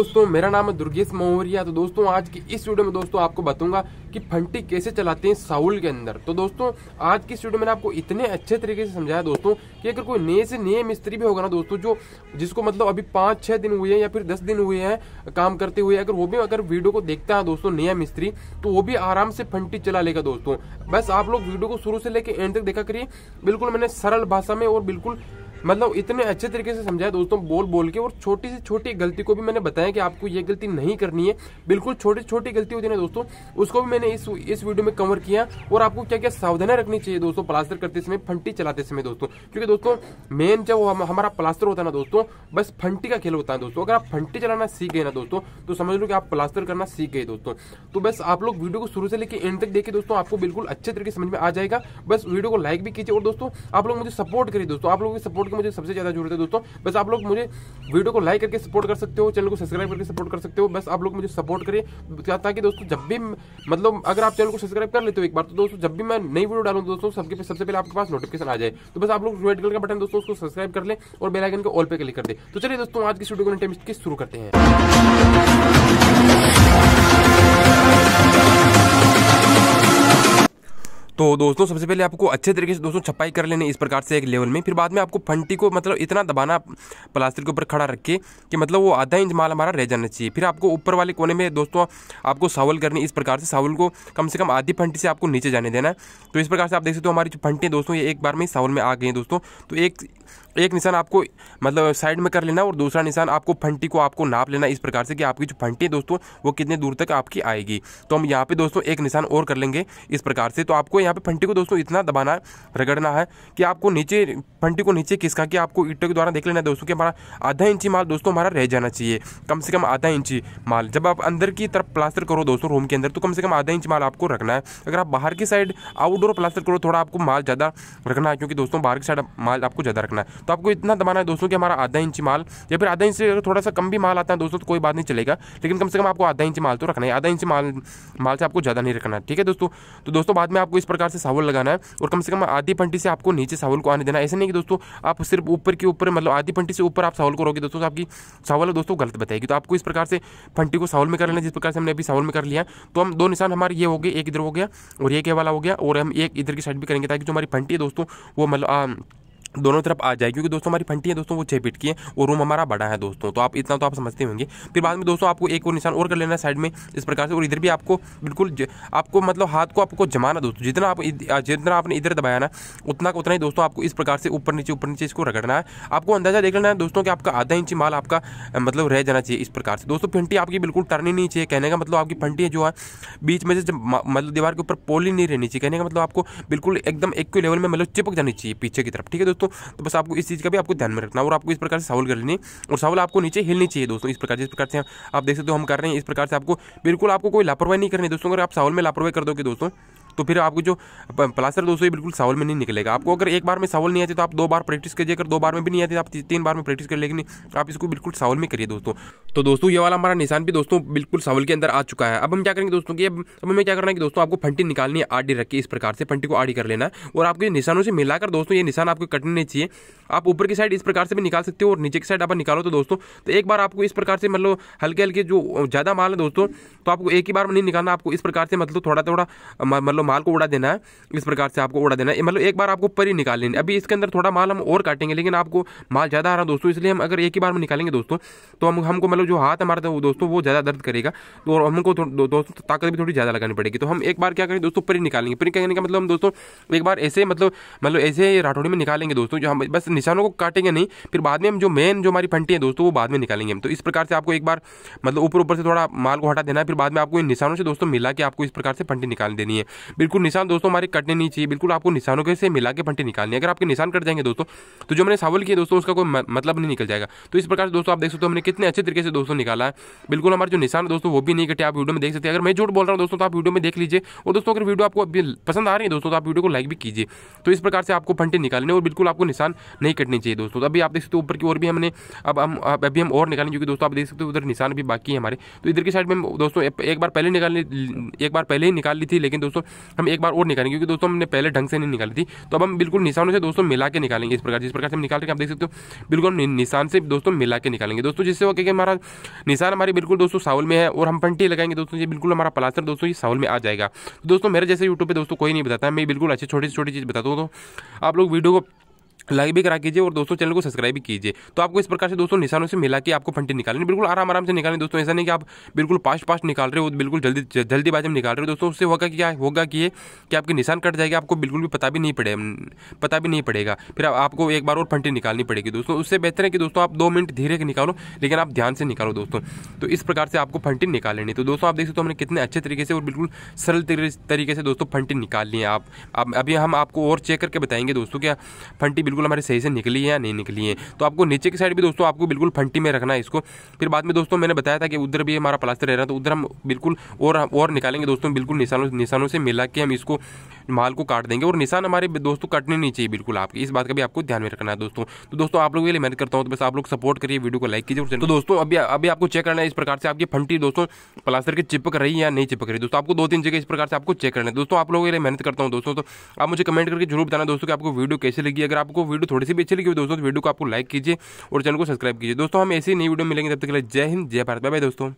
दोस्तों मेरा नाम है दुर्गेश मोहरिया तो दोस्तों आज की इस वीडियो में दोस्तों आपको बताऊंगा कि फंटी कैसे चलाते हैं साउल के अंदर तो दोस्तों आज की इस वीडियो में आपको इतने अच्छे तरीके से समझाया दोस्तों कि अगर कोई नए से नए मिस्त्री भी होगा ना दोस्तों जो जिसको मतलब अभी पांच छह दिन हुए हैं या फिर दस दिन हुए हैं काम करते हुए अगर वो भी अगर वीडियो को देखता है दोस्तों नया मिस्त्री तो वो भी आराम से फंटी चला लेगा दोस्तों बस आप लोग वीडियो को शुरू से लेकर एंड तक देखा करिए बिल्कुल मैंने सरल भाषा में और बिल्कुल मतलब इतने अच्छे तरीके से समझाया दोस्तों बोल बोल के और छोटी से छोटी गलती को भी मैंने बताया कि आपको ये गलती नहीं करनी है बिल्कुल छोटी छोटी गलती होती है ना दोस्तों उसको भी मैंने इस इस वीडियो में कवर किया और आपको क्या क्या सावधानियां रखनी चाहिए दोस्तों प्लास्टर करते समय फंटी चलाते समय दोस्तों क्योंकि दोस्तों मेन जब हम, हमारा प्लास्टर होता है ना दोस्तों बस फंटी का खेल होता है दोस्तों अगर आप फंटी चलाना सीख गए ना दोस्तों तो समझ लो कि आप प्लास्टर करना सीख गए दोस्तों तो बस आप लोग वीडियो को शुरू से लेकर एंड तक देखिए दोस्तों आपको बिल्कुल अच्छे तरीके समझ में आ जाएगा बस वीडियो को लाइक भी कीजिए और दोस्तों आप लोग मुझे सपोर्ट करिए दोस्तों आप लोगों की सपोर्ट की मुझे सबसे ज़्यादा जरूरत है दोस्तों बस आप लोग मुझे वीडियो को लाइक करके सपोर्ट कर सकते हो चैनल को सब्सक्राइब करके सपोर्ट कर सकते हो बस आप लोग मुझे सपोर्ट करिए ताकि दोस्तों जब भी मतलब अगर आप चैनल को सब्सक्राइब कर लेते हो एक बार तो दोस्तों जब भी मैं नई वीडियो डालू दोस्तों सबके सबसे पहले आपके पास नोटिफिकेशन आ जाए तो बस आप लोग रेड कलर का बटन दोस्तों उसको सब्सक्राइब कर ले और बेलाइकन को ऑल पे क्लिक कर दे तो चलिए दोस्तों आज की वीडियो को शुरू करते हैं तो दोस्तों सबसे पहले आपको अच्छे तरीके से दोस्तों छपाई कर लेने इस प्रकार से एक लेवल में फिर बाद में आपको फंटी को मतलब इतना दबाना प्लास्टिक के ऊपर खड़ा रख के कि मतलब वो आधा इंच माल हमारा रह जाना चाहिए फिर आपको ऊपर वाले कोने में दोस्तों आपको सावल करनी इस प्रकार से सावल को कम से कम आधी फंटी से आपको नीचे जाने देना तो इस प्रकार से आप देख सकते हो हमारी जो फंटी दोस्तों ये एक बार में सावल में आ गई दोस्तों तो एक एक निशान आपको मतलब साइड में कर लेना और दूसरा निशान आपको फंटी को आपको नाप लेना इस प्रकार से कि आपकी जो फंटी है दोस्तों वो कितने दूर तक आपकी आएगी तो हम यहाँ पे दोस्तों एक निशान और कर लेंगे इस प्रकार से तो आपको यहाँ यहाँ पे फंटी को दोस्तों इतना दबाना है रगड़ना है कि आपको नीचे फंटी को नीचे किसका कि आपको ईटों के द्वारा देख लेना है दोस्तों कि हमारा आधा इंची माल दोस्तों हमारा रह जाना चाहिए कम से कम आधा इंची माल जब आप अंदर की तरफ प्लास्टर करो दोस्तों रूम के अंदर तो कम से कम आधा इंच माल आपको रखना है अगर आप बाहर की साइड आउटडोर प्लास्टर करो थोड़ा आपको माल ज़्यादा रखना है क्योंकि दोस्तों बाहर की साइड माल आपको ज़्यादा रखना है तो आपको इतना दबाना है दोस्तों कि हमारा आधा इंची माल या फिर आधा इंच से अगर थोड़ा सा कम भी माल आता है दोस्तों तो कोई बात नहीं चलेगा लेकिन कम से कम आपको आधा इंच माल तो रखना है आधा इंच माल माल से आपको ज़्यादा नहीं रखना है ठीक है दोस्तों तो दोस्तों बाद में आपको इस प्रकार प्रकार से सावल लगाना है और कम से कम आधी पंटी से आपको नीचे सावल को आने देना ऐसे नहीं कि दोस्तों आप सिर्फ ऊपर के ऊपर मतलब आधी पंटी से ऊपर आप सावल को रोगे दोस्तों तो आपकी सावल दोस्तों गलत बताएगी तो आपको इस प्रकार से फंटी को सावल में कर लेना जिस प्रकार से हमने अभी सावल में कर लिया तो हम दो निशान हमारे ये हो गए एक इधर हो गया और ये वाला हो गया और हम एक इधर की साइड भी करेंगे ताकि जो हमारी फंटी है दोस्तों वो मतलब दोनों तरफ आ जाएगी क्योंकि दोस्तों हमारी फंटी है दोस्तों वो छः फीट की है और रूम हमारा बड़ा है दोस्तों तो आप इतना तो आप समझते होंगे फिर बाद में दोस्तों आपको एक और निशान और कर लेना साइड में इस प्रकार से और इधर भी आपको बिल्कुल आपको मतलब हाथ को आपको जमाना दोस्तों जितना आप जितना आपने इधर दबाया ना उतना का उतना ही दोस्तों आपको इस प्रकार से ऊपर नीचे ऊपर नीचे इसको रगड़ना है आपको अंदाजा देख लेना है दोस्तों की आपका आधा इंच माल आपका मतलब रह जाना चाहिए इस प्रकार से दोस्तों फंटी आपकी बिल्कुल टर्नी नहीं चाहिए कहने का मतलब आपकी फंटी जो है बीच में से मतलब दीवार के ऊपर पोली नहीं रहनी चाहिए कहने का मतलब आपको बिल्कुल एकदम एक लेवल में मतलब चिपक जानी चाहिए पीछे की तरफ ठीक है दोस्तों दोस्तों तो बस आपको इस चीज़ का भी आपको ध्यान में रखना और आपको इस प्रकार से सावल कर लेनी और सावल आपको नीचे हिलनी चाहिए दोस्तों इस प्रकार इस प्रकार से आप देख सकते हो हम कर रहे हैं इस प्रकार से आपको बिल्कुल आपको कोई लापरवाही नहीं करनी दोस्तों अगर आप सावल में लापरवाही कर दोगे दोस्तों तो फिर आपको जो प्लास्टर दोस्तों ये बिल्कुल सावल में नहीं निकलेगा आपको अगर एक बार में सावल नहीं आती तो आप दो बार प्रैक्टिस कीजिए अगर दो बार में भी नहीं आती तो आप तीन बार में प्रैक्टिस करिए लेकिन तो आप इसको बिल्कुल सावल में करिए दोस्तों तो दोस्तों ये वाला हमारा निशान भी दोस्तों बिल्कुल सावल के अंदर आ चुका है अब हम क्या करेंगे दोस्तों की अब हमें क्या करना है कि दोस्तों आपको फंटी निकालनी है आड़ी रखिए इस प्रकार से फंटी को आड़ी कर लेना और आपके निशानों से मिलाकर दोस्तों ये निशान आपको कटने नहीं चाहिए आप ऊपर की साइड इस प्रकार से भी निकाल सकते हो और नीचे की साइड आप निकालो तो दोस्तों तो एक बार आपको इस प्रकार से मतलब हल्के हल्के जो ज़्यादा माल है दोस्तों तो आपको एक ही बार में नहीं निकालना आपको इस प्रकार से मतलब थोड़ा थोड़ा मतलब माल को उड़ा देना है इस प्रकार से आपको उड़ा देना है मतलब एक बार आपको परी निकाल लेनी अभी इसके अंदर थोड़ा माल हम और काटेंगे लेकिन आपको माल ज़्यादा आ रहा है दोस्तों इसलिए हम अगर एक ही बार में निकालेंगे दोस्तों तो हम हमको मतलब जो हाथ हमारा था दोस्तों वो ज़्यादा दर्द करेगा तो हमको दोस्तों तो ताकत भी थोड़ी ज़्यादा लगानी पड़ेगी तो हम एक बार क्या करेंगे दोस्तों परी निकालेंगे परी कहने का मतलब हम दोस्तों एक बार ऐसे मतलब मतलब ऐसे राठौड़ी में निकालेंगे दोस्तों जो हम बस निशानों को काटेंगे नहीं फिर बाद में हम जो मेन जो हमारी फंटी है दोस्तों वो बाद में निकालेंगे हम तो इस प्रकार से आपको एक बार मतलब ऊपर ऊपर से थोड़ा माल को हटा देना है फिर बाद में आपको इन निशानों से दोस्तों मिला के आपको इस प्रकार से फंटी निकाल देनी है बिल्कुल निशान दोस्तों हमारे कटने नहीं चाहिए बिल्कुल आपको निशानों के से मिला के भंटे निकालनी है अगर आपके निशान कट जाएंगे दोस्तों तो जो मैंने सावल किए दोस्तों उसका कोई मतलब नहीं निकल जाएगा तो इस प्रकार से दोस्तों आप देख सकते हो हमने कितने अच्छे तरीके से दोस्तों निकाला है बिल्कुल हमारे जो निशान दोस्तों वो भी नहीं कटे आप वीडियो में देख सकते हैं अगर मैं झूठ बोल रहा हूँ दोस्तों तो आप वीडियो में देख लीजिए और दोस्तों अगर वीडियो आपको अभी पसंद आ रही है दोस्तों तो आप वीडियो को लाइक भी कीजिए तो इस प्रकार से आपको पंटी निकालने और बिल्कुल आपको निशान नहीं कटनी चाहिए दोस्तों अभी आप देख सकते हो ऊपर की ओर भी हमने अब हम अभी हम और निकालें क्योंकि दोस्तों आप देख सकते हो उधर निशान भी बाकी है हमारे तो इधर की साइड में दोस्तों एक बार पहले निकाल एक बार पहले ही निकाल ली थी लेकिन दोस्तों हम एक बार और निकालेंगे क्योंकि दोस्तों हमने पहले ढंग से नहीं निकाली थी तो अब हम बिल्कुल निशानों से दोस्तों मिला के निकालेंगे इस प्रकार जिस प्रकार से हम निकाल रहे हैं आप देख सकते हो बिल्कुल निशान से दोस्तों मिला के निकालेंगे दोस्तों जिससे वो क्या हमारा निशान हमारी बिल्कुल दोस्तों साउल में है और हम पंटी लगाएंगे दोस्तों ये बिल्कुल हमारा प्लास्टर दोस्तों ये साउल में आ जाएगा तो दोस्तों मेरे जैसे यूट्यूब पर दोस्तों कोई नहीं बताता मैं बिल्कुल अच्छी छोटी छोटी चीज़ बताता हूँ तो आप लोग वीडियो को लाइक भी करा कीजिए और दोस्तों चैनल को सब्सक्राइब भी कीजिए तो आपको इस प्रकार से दोस्तों निशानों से मिला कि आपको फंटे निकालनी बिल्कुल आराम आराम से निकालें दोस्तों ऐसा नहीं कि आप बिल्कुल पास्ट पास्ट निकाल रहे हो बिल्कुल जल्दी जल्दी जल्दीबाजी में निकाल रहे हो दोस्तों उससे होगा क्या होगा कि ये कि आपके निशान कट जाएगा आपको बिल्कुल भी पता भी नहीं पड़े पता भी नहीं पड़ेगा फिर आपको एक बार और फंटी निकालनी पड़ेगी दोस्तों उससे बेहतर है कि दोस्तों आप दो मिनट धीरे के निकालो लेकिन आप ध्यान से निकालो दोस्तों तो इस प्रकार से आपको फंटी निकाल लेनी तो दोस्तों आप देख सकते हो हमने कितने अच्छे तरीके से और बिल्कुल सरल तरीके से दोस्तों फंटी निकाल ली है आप अभी हम आपको और चेक करके बताएंगे दोस्तों क्या फंटी बिल्कुल हमारी सही से निकली है या नहीं निकली है तो आपको नीचे की साइड भी दोस्तों आपको बिल्कुल फंटी में रखना है इसको फिर बाद में दोस्तों मैंने बताया था कि उधर भी हमारा प्लास्टर रह रहा तो उधर हम बिल्कुल और और निकालेंगे दोस्तों बिल्कुल निशानों निशानों से मिला के हम इसको माल को काट देंगे और निशान हमारे दोस्तों कटने नहीं चाहिए बिल्कुल आपकी इस बात का भी आपको ध्यान में रखना है दोस्तों तो दोस्तों आप लोगों के लिए मेहनत करता हूँ तो बस आप लोग सपोर्ट करिए वीडियो को लाइक कीजिए तो दोस्तों अभी अभी आपको चेक करना है इस प्रकार से आपकी फंटी दोस्तों प्लास्टर की चिपक रही है या नहीं चिपक रही दोस्तों आपको दो तीन जगह इस प्रकार से आपको चेक करना है दोस्तों आप लोगों के लिए मेहनत करता हूँ दोस्तों तो आप मुझे कमेंट करके जरूर बताना दोस्तों की आपको वीडियो कैसे लगी अगर आपको आपको वीडियो थोड़ी सी भी अच्छी लगी दोस्तों तो वीडियो को आपको लाइक कीजिए और चैनल को सब्सक्राइब कीजिए दोस्तों हम ऐसी नई वीडियो मिलेंगे तब तक के लिए जय हिंद जय भारत बाय बाय दोस्तों